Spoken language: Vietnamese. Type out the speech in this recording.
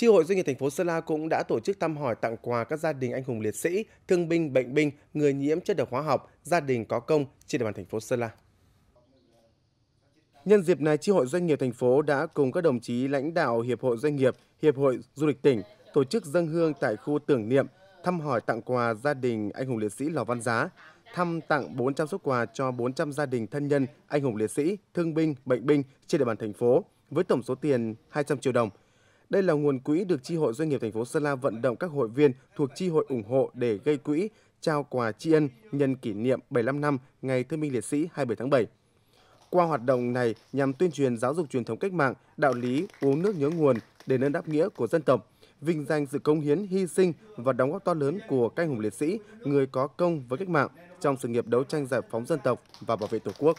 Tri hội doanh nghiệp thành phố Sơn La cũng đã tổ chức thăm hỏi tặng quà các gia đình anh hùng liệt sĩ, thương binh, bệnh binh, người nhiễm chất độc hóa học, gia đình có công trên địa bàn thành phố Sơn La. Nhân dịp này, Tri hội doanh nghiệp thành phố đã cùng các đồng chí lãnh đạo Hiệp hội Doanh nghiệp, Hiệp hội Du lịch tỉnh tổ chức dân hương tại khu tưởng niệm, thăm hỏi tặng quà gia đình anh hùng liệt sĩ Lò Văn Giá, thăm tặng 400 xuất quà cho 400 gia đình thân nhân anh hùng liệt sĩ, thương binh, bệnh binh trên địa bàn thành phố với tổng số tiền 200 triệu đồng – đây là nguồn quỹ được Chi hội Doanh nghiệp thành phố Sơn La vận động các hội viên thuộc Chi hội ủng hộ để gây quỹ, trao quà tri ân nhân kỷ niệm 75 năm Ngày Thương binh Liệt sĩ 27 tháng 7. Qua hoạt động này nhằm tuyên truyền giáo dục truyền thống cách mạng, đạo lý uống nước nhớ nguồn, để nâng đáp nghĩa của dân tộc, vinh danh sự công hiến, hy sinh và đóng góp to lớn của các anh hùng liệt sĩ, người có công với cách mạng trong sự nghiệp đấu tranh giải phóng dân tộc và bảo vệ Tổ quốc.